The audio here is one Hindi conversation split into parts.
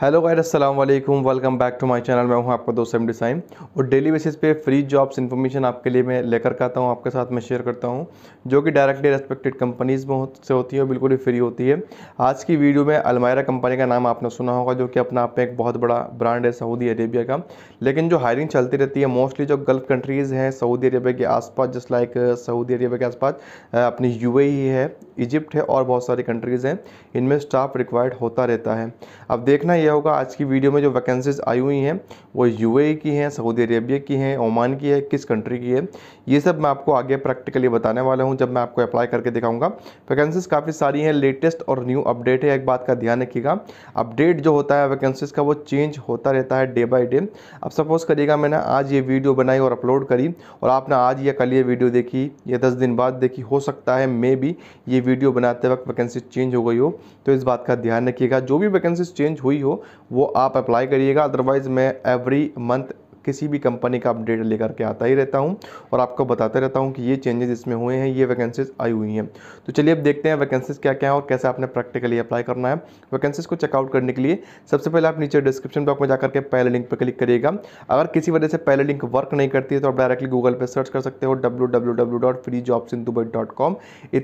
हेलो गाइड अस्सलाम वालेकुम welcome back to my channel मैं हूं आपका दोस्त एम डिसाइन और डेली बेसिस पे फ्री जॉब्स इन्फॉर्मेशन आपके लिए मैं लेकर के आता हूं आपके साथ मैं शेयर करता हूं जो कि डायरेक्टली रेस्पेक्टेड कंपनीज़ में से होती है और बिल्कुल ही फ्री होती है आज की वीडियो में अलमायरा कंपनी का नाम आपने सुना होगा जो कि अपना आप में एक बहुत बड़ा ब्रांड है सऊदी अरेबिया का लेकिन जो हायरिंग चलती रहती है मोस्टली जो गल्फ कंट्रीज़ हैं सऊदी अरेबिया के आसपास जस्ट लाइक सऊदी अरेबिया के आसपास अपनी यू है इजिप्ट है और बहुत सारी कंट्रीज़ हैं इनमें स्टाफ रिक्वायर्ड होता रहता है अब देखना यह होगा आज की वीडियो में जो वैकेंसीज आई हुई हैं वो यूएई e की हैं सऊदी अरेबिया की हैं ओमान की है किस कंट्री की है ये सब मैं आपको आगे प्रैक्टिकली बताने वाला हूँ जब मैं आपको अप्लाई करके दिखाऊंगा वैकेंसीज काफ़ी सारी हैं लेटेस्ट और न्यू अपडेट है एक बात का ध्यान रखिएगा अपडेट जो होता है वैकेंसीज का वो चेंज होता रहता है डे बाई डे अब सपोज़ करिएगा मैंने आज ये वीडियो बनाई और अपलोड करी और आपने आज या कल ये वीडियो देखी या दस दिन बाद देखी हो सकता है मे भी ये वीडियो बनाते वक्त वैकेंसी चेंज हो गई हो तो इस बात का ध्यान रखिएगा जो भी वैकेंसी चेंज हुई हो वो आप अप्लाई करिएगा अदरवाइज़ मैं एवरी मंथ किसी भी कंपनी का अपडेट लेकर के आता ही रहता हूँ और आपको बताते रहता हूँ कि ये चेंजेस इसमें हुए हैं ये वैकेंसीज आई हुई हैं तो चलिए अब देखते हैं वैकेंसीज क्या क्या है और कैसे आपने प्रैक्टिकली अप्लाई करना है वैकेंसीज को चेकआउट करने के लिए सबसे पहले आप नीचे डिस्क्रिप्शन बॉक्स में जाकर के पहले लिंक पर क्लिक करिएगा अगर किसी वजह से पहले लिंक वर्क नहीं करती है तो आप डायरेक्टली गूगल पर सर्च कर सकते हो डब्ल्यू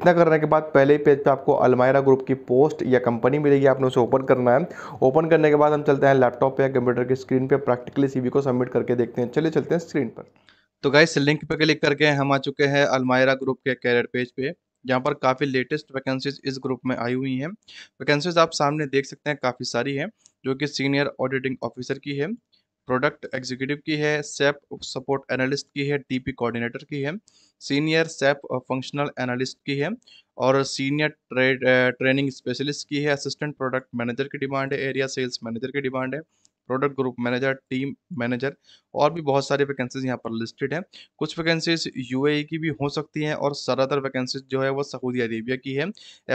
इतना करने के बाद पहले पेज पर आपको अलमायरा ग्रुप की पोस्ट या कंपनी मिलेगी आपने उसे ओपन करना है ओपन करने के बाद हम चलते हैं लैपटॉप या कंप्यूटर की स्क्रीन पर प्रैक्टिकली सी को सबमिट करके करके देखते हैं चले चलते हैं स्क्रीन पर तो गाइस लिंक पर क्लिक करके हम आ चुके हैं अलमायरा ग्रुप के कैरियर पेज पे जहाँ पर काफ़ी लेटेस्ट वैकेंसीज इस ग्रुप में आई हुई हैं वैकेंसीज आप सामने देख सकते हैं काफ़ी सारी हैं जो कि सीनियर ऑडिटिंग ऑफिसर की है प्रोडक्ट एग्जीक्यूटिव की है सेप सपोर्ट एनालिस्ट की है डीपी कोऑर्डिनेटर की है सीनियर सेप फंक्शनल एनालिस्ट की है और सीनियर ट्रेड ट्रेनिंग स्पेशलिस्ट की है असिस्टेंट प्रोडक्ट मैनेजर की डिमांड है एरिया सेल्स मैनेजर की डिमांड है product group manager team manager और भी बहुत सारी वैकेंसीज यहाँ पर लिस्टेड हैं कुछ वैकेंसीज यूएई e की भी हो सकती हैं और ज़्यादातर वैकेंसीज जो है वो सऊदी अरेबिया की है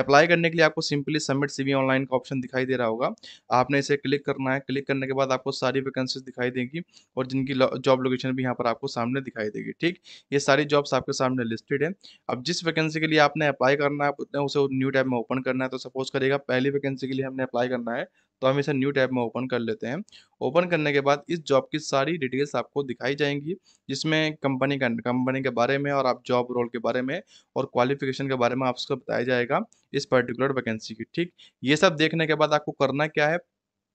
अप्लाई करने के लिए आपको सिंपली सबमिट सीवी ऑनलाइन का ऑप्शन दिखाई दे रहा होगा आपने इसे क्लिक करना है क्लिक करने के बाद आपको सारी वैकेंसीज दिखाई देंगी और जिनकी जॉब लोकेशन भी यहाँ पर आपको सामने दिखाई देगी ठीक ये सारी जॉब्स आपके सामने लिस्टेड है अब जिस वैकेंसी के लिए आपने अप्लाई करना है उसे न्यू टैब में ओपन करना है तो सपोज करेगा पहली वैकेंसी के लिए हमने अप्लाई करना है तो हम इसे न्यू टैब में ओपन कर लेते हैं ओपन करने के बाद इस जॉब की सारी डिटेल्स आपको दिखाई जाएंगी जिसमें कंपनी का कंपनी के बारे में और आप जॉब रोल के बारे में और क्वालिफिकेशन के बारे में आपको बताया जाएगा इस पर्टिकुलर वैकेंसी की ठीक ये सब देखने के बाद आपको करना क्या है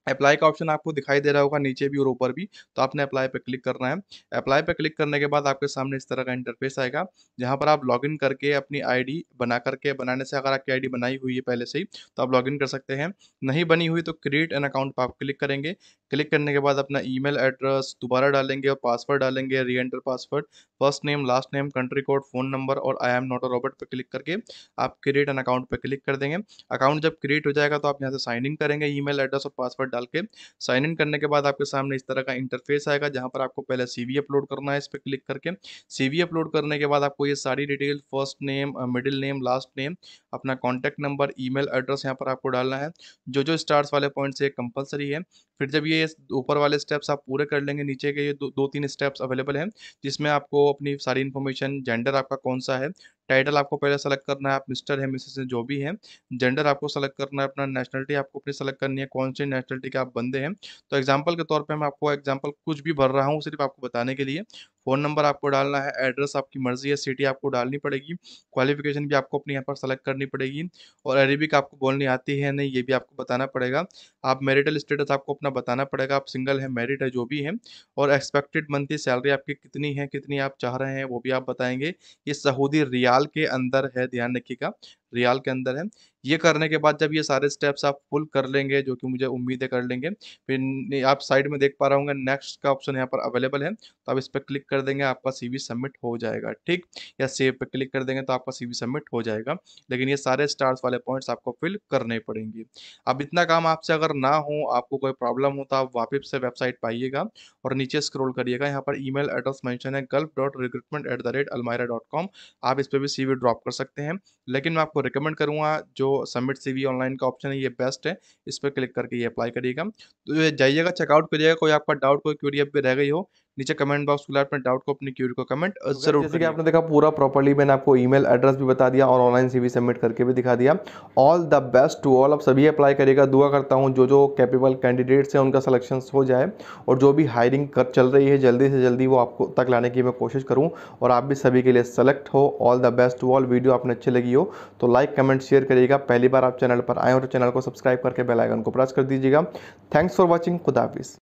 अप्लाई का ऑप्शन आपको दिखाई दे रहा होगा नीचे भी और ऊपर भी तो आपने अप्लाई पर क्लिक करना है अप्लाई पर क्लिक करने के बाद आपके सामने इस तरह का इंटरफेस आएगा जहां पर आप लॉगिन करके अपनी आईडी बना करके बनाने से अगर आपकी आईडी बनाई हुई है पहले से ही तो आप लॉगिन कर सकते हैं नहीं बनी हुई तो क्रिएट एन अकाउंट पर आप क्लिक करेंगे क्लिक करने के बाद अपना ई एड्रेस दोबारा डालेंगे और पासवर्ड डालेंगे re enter password first name last name country code phone number और आई एम नोट रॉबर्ट पर क्लिक करके आप क्रिएट एन अकाउंट पर क्लिक कर देंगे अकाउंट जब क्रिएट हो जाएगा तो आप यहाँ से साइन इन करेंगे ई एड्रेस और पासवर्ड डाल के साइन इन करने के बाद आपके सामने इस तरह का इंटरफेस आएगा जहाँ पर आपको पहले सी अपलोड करना है इस पर क्लिक करके सी अपलोड करने के बाद आपको ये सारी detail first name middle name last name अपना कॉन्टैक्ट नंबर ई एड्रेस यहाँ पर आपको डालना है जो जो स्टार्स वाले पॉइंट ये कंपलसरी है फिर जब ये ऊपर वाले स्टेप्स आप पूरे कर लेंगे नीचे के ये दो, दो तीन स्टेप्स अवेलेबल हैं जिसमें आपको अपनी सारी इन्फॉर्मेशन जेंडर आपका कौन सा है टाइटल आपको पहले सेलेक्ट करना है आप मिस्टर है मिसेस है जो भी है जेंडर आपको सेलेक्ट करना है अपना नेशनलिटी आपको अपनी सेलेक्ट करनी है कौन सी नेशनलिटी के आप बंदे हैं तो एग्जाम्पल के तौर पर मैं आपको एग्जाम्पल कुछ भी भर रहा हूँ सिर्फ आपको बताने के लिए फ़ोन नंबर आपको डालना है एड्रेस आपकी मर्ज़ी है सिटी आपको डालनी पड़ेगी क्वालिफिकेशन भी आपको अपने यहाँ पर सेलेक्ट करनी पड़ेगी और अरेबिक आपको बोलनी आती है नहीं ये भी आपको बताना पड़ेगा आप मेरिटल स्टेटस आपको अपना बताना पड़ेगा आप सिंगल है मैरिड है जो भी है और एक्सपेक्टेड मंथली सैलरी आपकी कितनी है कितनी आप चाह रहे हैं वो भी आप बताएंगे ये सऊदी रियाल के अंदर है ध्यान रखिएगा रियाल के अंदर है ये करने के बाद जब ये सारे स्टेप्स आप फुल कर लेंगे जो कि मुझे उम्मीद है कर लेंगे फिर आप साइड में देख पा रहे होंगे नेक्स्ट का ऑप्शन यहाँ पर अवेलेबल है तो आप इस पर क्लिक कर देंगे आपका सीवी सबमिट हो जाएगा ठीक या सेव पर क्लिक कर देंगे तो आपका सीवी सबमिट हो जाएगा लेकिन ये सारे स्टार्स वाले पॉइंट्स आपको फिल करने पड़ेंगे अब इतना काम आपसे अगर ना हो आपको कोई प्रॉब्लम हो तो आप वापिस से वेबसाइट पाइएगा और नीचे स्क्रोल करिएगा यहाँ पर ई एड्रेस मैंशन है gulf dot recruitment at the rate Almayra dot com आप इस पर भी सी ड्रॉप कर सकते हैं लेकिन मैं आपको आपको रिकमेंड करूँगा जो सबमिट सी ऑनलाइन का ऑप्शन है ये बेस्ट है इस पर क्लिक करके ये अप्लाई करिएगा तो जाइएगा चेकआउट करिएगा कोई आपका डाउट कोई क्यूरी अब रह गई हो नीचे कमेंट बॉक्स खुला अपने डाउट को अपनी क्यूरी को कमेंट तो जरूर जैसे कि आपने देखा पूरा प्रॉपर्ली मैंने आपको ईमेल एड्रेस भी बता दिया और ऑनलाइन सीवी सबमिट करके भी दिखा दिया all the best to all आप सभी अप्लाई करेगा दुआ करता हूँ जो जो कैपेबल कैंडिडेट्स हैं उनका सलेक्शन हो जाए और जो भी हायरिंग कर चल रही है जल्दी से जल्दी वो आपको तक लाने की मैं कोशिश करूँ और आप भी सभी के लिए सेलेक्ट हो all the best to all video आपने अच्छी लगी हो तो लाइक कमेंट शेयर करिएगा पहली बार आप चैनल पर आए हो तो चैनल को सब्सक्राइब करके बेलाइकन को प्रेस कर दीजिएगा थैंक्स फॉर वॉचिंग खुदाफिस